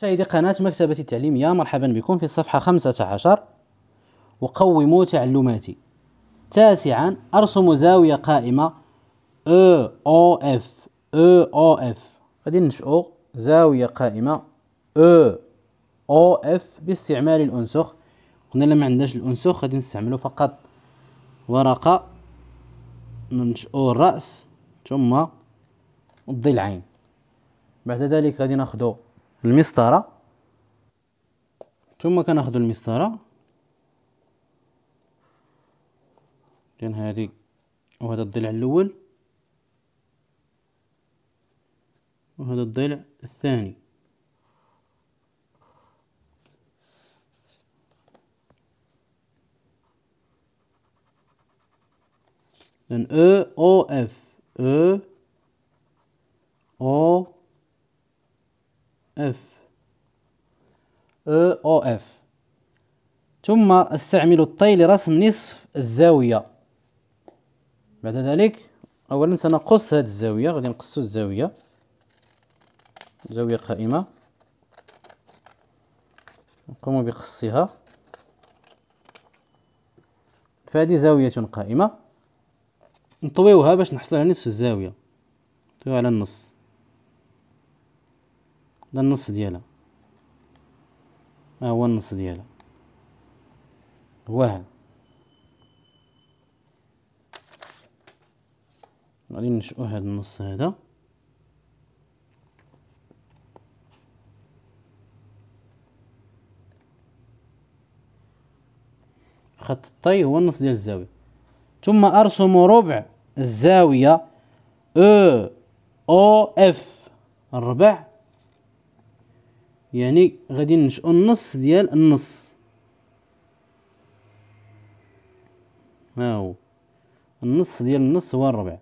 مشاهدي قناة مكتبة التعليمية مرحبا بكم في الصفحة 15 أقوم تعلماتي تاسعا أرسم زاوية قائمة أو أو إف أو أو إف غادي ننشأو زاوية قائمة أو أو إف باستعمال الأنسخ قلنا لما عندناش الأنسخ غادي نستعملو فقط ورقة ننشأو الرأس ثم الضلعين بعد ذلك غادي ناخدو المسطره ثم كناخذ المسطره لان هذه وهذا الضلع الاول وهذا الضلع الثاني او أو أف أو أو اف او او اف ثم استعمل الطي لرسم نصف الزاوية بعد ذلك اولا سنقص هذه الزاوية غادي نقصو الزاوية زاوية قائمة نقوم بقصها فهذه زاوية قائمة نطويوها باش نحصل على نصف الزاوية نطويوها على النص ده النص ديالها ها هو النص ديالها هو هذا غادي نشئو هاد النص هذا خط الطي هو النص ديال الزاوية ثم أرسم ربع الزاوية أو أو إف الربع يعني غادي ننشئو النص ديال النص ها هو النص ديال النص هو الربع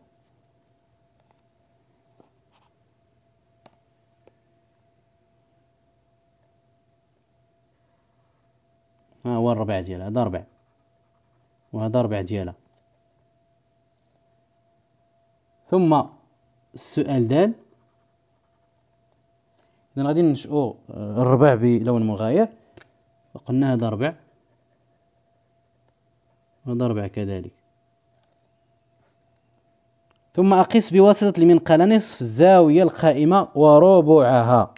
ها هو الربع ديالها هذا ربع وهذا ربع ديالها ثم السؤال دال إذا غادي ننشئو الربع بلون مغاير قلنا هذا ربع هذا ربع كذلك ثم أقيس بواسطة المنقلة نصف الزاوية القائمة وربعها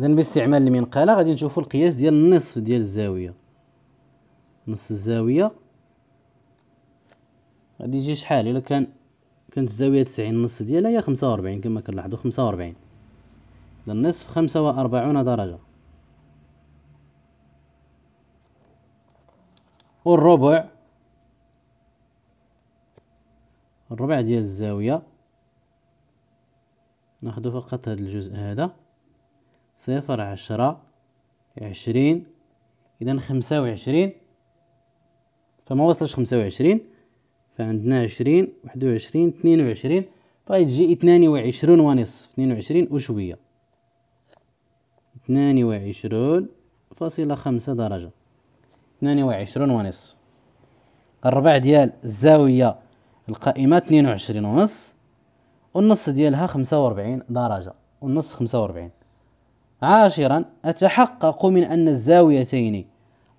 إذا باستعمال المنقلة غادي نشوفو القياس ديال النصف ديال الزاوية نصف الزاوية غادي يجي شحال إلا كان كانت الزاوية تسعين نص ديالها هي خمسة وربعين كما كنلاحظو خمسة وربعين النصف خمسة وأربعون درجة والربع الربع ديال الزاوية ناخدو فقط هاد الجزء هذا صفر عشرة عشرين إذا خمسة وعشرين فما وصلش خمسة وعشرين فعندنا عشرين واحد وعشرين اثنين وعشرين تجي اثنان وعشرون ونصف اثنين وعشرين وشوية اثنان وعشرون فاصلة خمسة درجة اثنان وعشرون ونصف الربع ديال الزاوية القائمة اثنين وعشرين ونص والنص ديالها خمسة واربعين درجة والنص خمسة واربعين عاشرا أتحقق من أن الزاويتين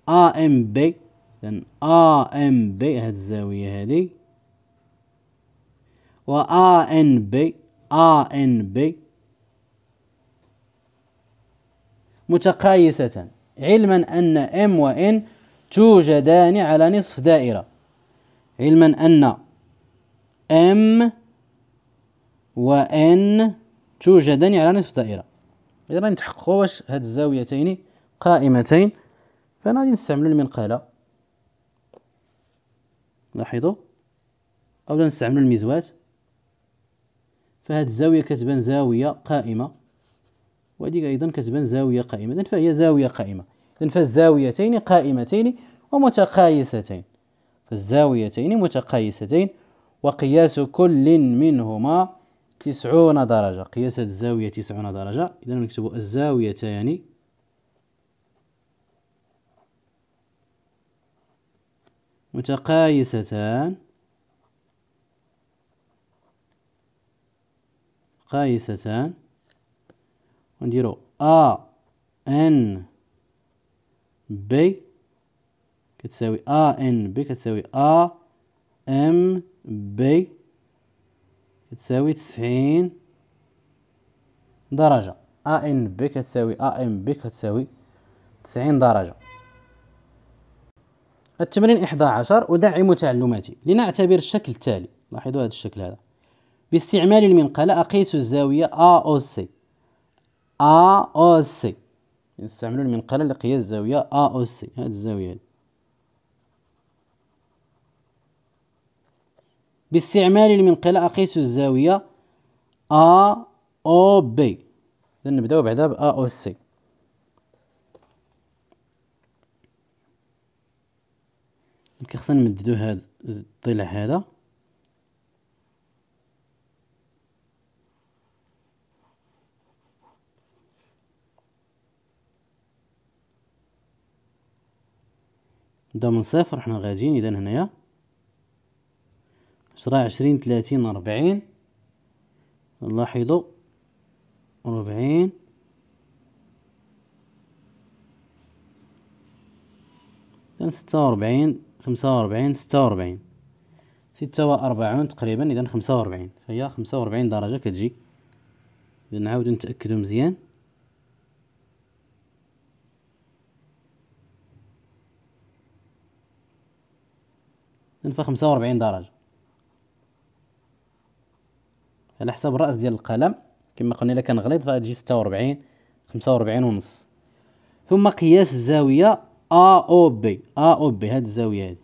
أ إم بي إذن آ إم بي هاد الزاوية هادي و آ إن بي آ إن بي متقايسة علما أن إم و ان توجدان على نصف دائرة علما أن إم و ان توجدان على نصف دائرة إذا راني نتحققوا واش هاد الزاويتين قائمتين فأنا غادي نستعمل المنقالة لاحظوا اولا نستعملوا المزوات فهاد الزاويه كتبان زاويه قائمه وهذيك ايضا كتبان زاويه قائمه اذا فهي زاويه قائمه اذا فالزاويتين قائمتين ومتقايستين فالزاويتين متقايستين وقياس كل منهما تسعون درجة قياس الزاوية تسعون درجة إذا نكتب الزاويتان متقايستان قايستان ونديرو أ إن بي كتساوي أ إن بي كتساوي أ إم بي كتساوي تسعين درجة أ إن بي كتساوي أ إم بي كتساوي تسعين درجة التمرين 11 أدعم تعلماتي لنعتبر الشكل التالي لاحظوا هذا الشكل هذا باستعمال المنقلة أقيس الزاوية AOC AOC نستعملوا المنقلة لقياس الزاوية AOC هذه الزاوية باستعمال المنقلة أقيس الزاوية AOB إذا نبداو بعدا ب AOC دونك خصنا نمددو هاد الضلع هذا نبداو من صفر حنا غاديين اذا هنايا عشرة عشرين تلاتين ربعين نلاحظو ربعين ستة وربعين خمسة وأربعين ستة وأربعين ستة وأربعون تقريبا إذا خمسة وأربعين فهي خمسة وأربعين درجة كتجي إذا نعاودو نتأكدو مزيان إذا فخمسة وأربعين درجة على حسب الرأس ديال القلم كما قلنا إلا كان غليظ فغتجي ستة وأربعين خمسة وأربعين ونص ثم قياس الزاوية ا او بي ا او بي هاد الزاويه هادي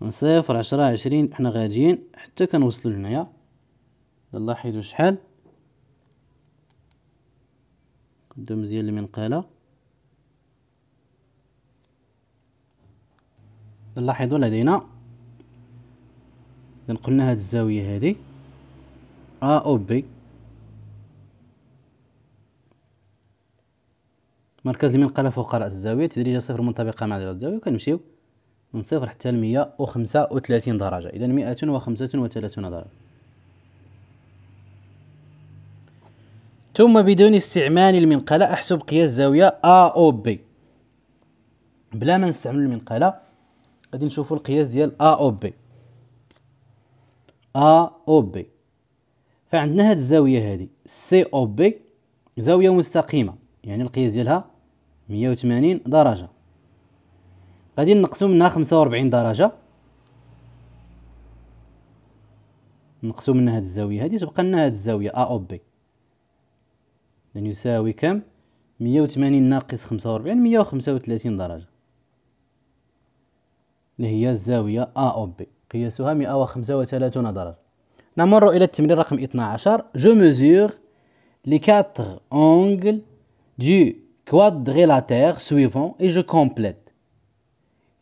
من صفر عشرة عشرين حنا غاديين حتى كنوصلو لهنايا يلا حيدو شحال كدو مزيان المنقالة نلاحظو لدينا قلنا هاد الزاوية هادي A أو B مركز المنقلة فوق رأس الزاوية تدريجة صفر منطبقة مع درجة الزاوية وكنمشيو من صفر حتى لمية وخمسة وثلاثين درجة إذا مئة وخمسة وثلاثون درجة ثم بدون استعمال المنقلة أحسب قياس زاوية A أو B بلا ما نستعمل المنقلة غادي نشوفو القياس ديال A أو B A أو B فعندنا هاد الزاويه هادي سي او بي زاويه مستقيمه يعني القياس ديالها 180 درجه غادي نقسم منها 45 درجه نقسم منها هاد الزاويه هادي تبقى لنا هاد الزاويه ا او بي لن يساوي كم 180 ناقص 45 135 درجه اللي هي الزاويه ا او بي قياسها 135 درجه نمر إلى التمرين رقم 12 جو mesure لي كاتر اونغل دو كوادريلاتير سويفون اي جو كومبليت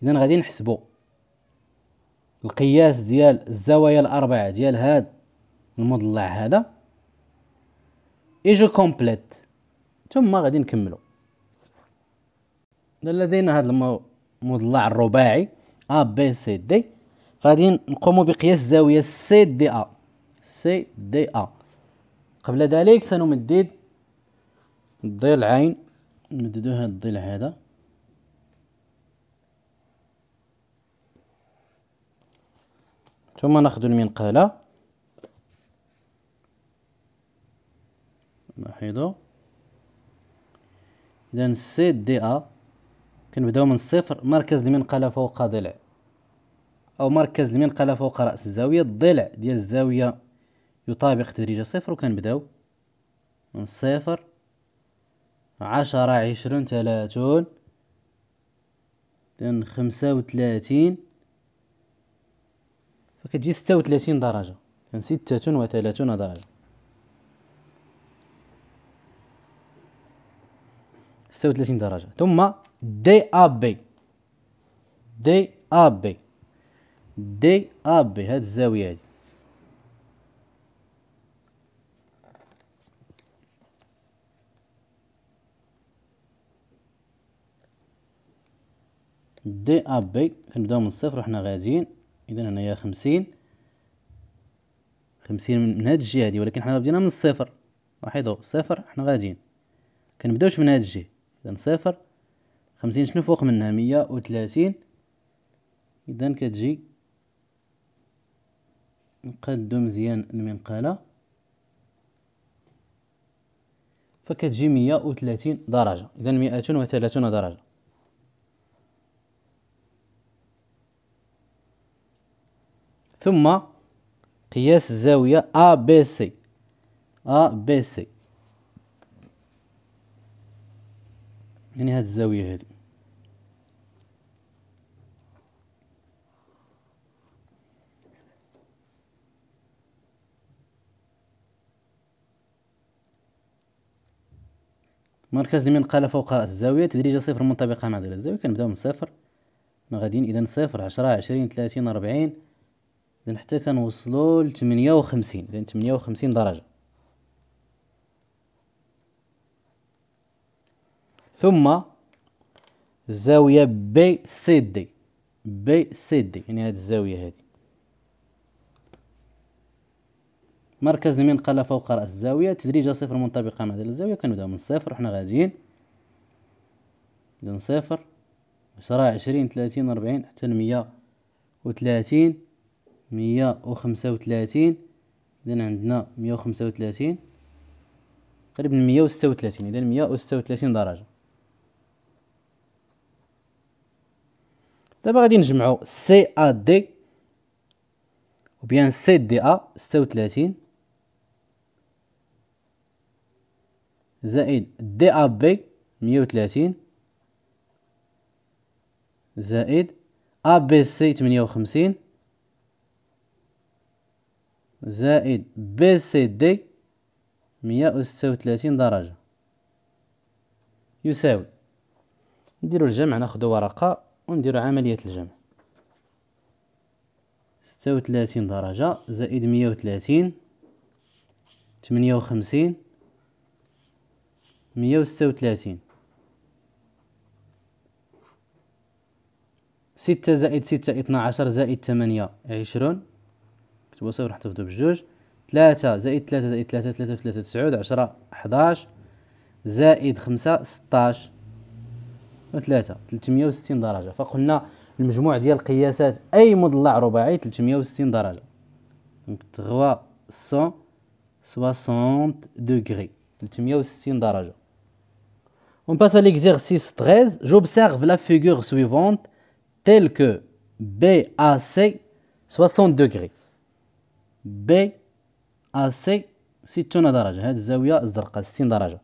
إذا غادي نحسبو القياس ديال الزوايا الأربعة ديال هاد المضلع هذا اي جو كومبليت ثم غادي نكملو لدينا هذا المضلع الرباعي ا بي سي دي غادي نقومو بقياس زاوية سي دي ا سي دي ا قبل ذلك سنمدد الضلعين نمددو هاد الضلع هذا ثم ناخذ المنقاله لاحظوا اذا سي دي ا كنبداو من الصفر مركز المنقله فوق ضلع او مركز المنقله فوق راس الزاويه الضلع ديال الزاويه يطابق تدريجة صفر وكنبداو من صفر عشرة عشرون تلاتون إذن خمسة وتلاتين فكتجي ستة وتلاتين درجة إذن ستة وثلاثون درجة ستة وتلاتين درجة ثم دي بي دي بي دي بي هاد الزاوية هادي دي ا بي كنبداو من الصفر وحنا غاديين اذا هنايا خمسين خمسين من هاد الجهة هادي ولكن حنا بدينا من الصفر لاحظوا صفر حنا غاديين كنبداوش من هاد الجهة اذا صفر خمسين شنو فوق منها مية وتلاتين اذا كتجي نقدو مزيان المنقالة فكتجي مية وتلاتين درجة اذا مئة وثلاثون درجة ثم قياس الزاوية ABC سي يعني هذه الزاوية هذه مركز المنقلة فوق رأس الزاوية تدريجة صفر منطبقة مع دائرة الزاوية كنبداو من صفر ما غاديين إذا صفر عشرة عشرين ثلاثين أربعين اذا حتى كنوصلو لتمنية وخمسين اذا تمنية وخمسين درجه ثم الزاويه بي سي دي بي سي دي يعني هاد الزاويه هادي مركز المنقله فوق راس الزاويه تدريجها صفر منطبقه مع الزاويه كنبداو من صفر وحنا غاديين اذا صفر عشرة عشرين تلاتين ربعين حتى المية وثلاثين مية وخمسة وثلاثين إذا عندنا مية وخمسة وثلاثين قريب من مية وستة وثلاثين إذا مية وستة وثلاثين درجة دابا غادي نجمعو سي أ دي وبيان سي دي أ ستة وثلاثين زائد دي أ بي مية وثلاثين زائد أ بي سي تمنية وخمسين زائد بي سي دي مية أو وستة وثلاثين درجة يساوي نديرو الجمع ناخدو ورقة ونديرو عملية الجمع ستة وثلاثين درجة زائد مية وثلاثين تمنية وخمسين مية أو وستة وثلاثين ستة زائد ستة اثنا عشر زائد ثمانية عشرون كتبوا صفر نحتفظوا بجوج ثلاثة زائد ثلاثة زائد ثلاثة ثلاثة في ثلاثة تسعود عشرة حداش زائد خمسة ستاش وثلاثة تلتمية وستين درجة فقلنا المجموع ديال قياسات أي مضلع رباعي تلتمية وستين درجة دونك تغوا سون سواسونت دوغري تلتمية وستين درجة On passe à l'exercice 13. J'observe la figure suivante telle que BAC 60 degrés. بي ا سي 60 درجة هذه الزاوية الزرقاء 60 درجة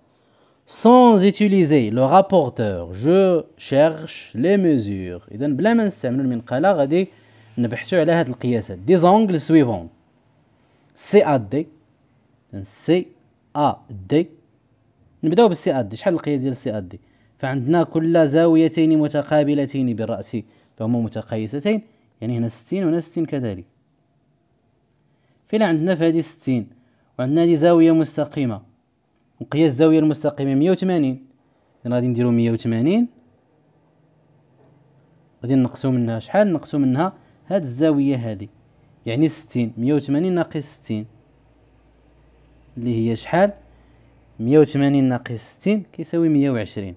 sans utiliser le rapporteur je cherche les mesures اذا بلا ما نستعملوا المنقله غادي نبحثوا على هذه القياسات دي زونغل سويفون سي ا دي سي ا دي نبداو بالسي ا دي شحال القياس ديال سي ا دي فعندنا كل زاويتين متقابلتين بالراس فهما متقايستين يعني هنا 60 وهنا 60 كذلك فين عندنا في هذه 60 وعندنا هذه زاويه مستقيمه مقياس الزاويه المستقيمه 180 إذن غادي نديرو 180 غادي نقصو منها شحال نقصو منها هاد الزاويه هادي يعني 60 180 ناقص 60 اللي هي شحال 180 ناقص 60 كيساوي 120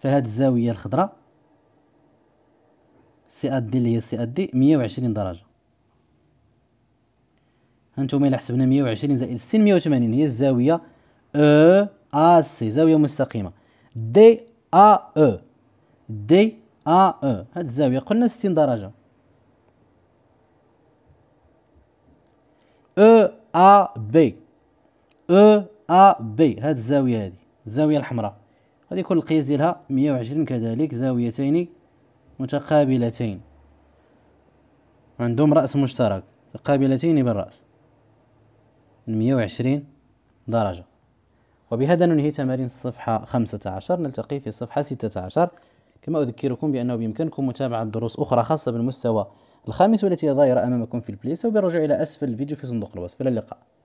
فهاد الزاويه الخضراء سي أدي دي اللي هي سي أدي دي 120 درجه هانتوما الا حسبنا 120 زائد 60 180 هي الزاويه او ا سي زاويه مستقيمه دي ا او دي ا او هاد الزاويه قلنا 60 درجه او ا بي او ا بي هاد الزاويه هادي الزاويه الحمراء غادي يكون القياس ديالها 120 كذلك زاويتين متقابلتين عندهم راس مشترك قابلتين بالراس من 120 درجة وبهذا ننهي تمارين الصفحة 15 نلتقي في الصفحة 16 كما أذكركم بأنه بإمكانكم متابعة دروس أخرى خاصة بالمستوى الخامس والتي ظاهرة أمامكم في البليس وبالرجوع إلى أسفل الفيديو في صندوق الوصف إلى اللقاء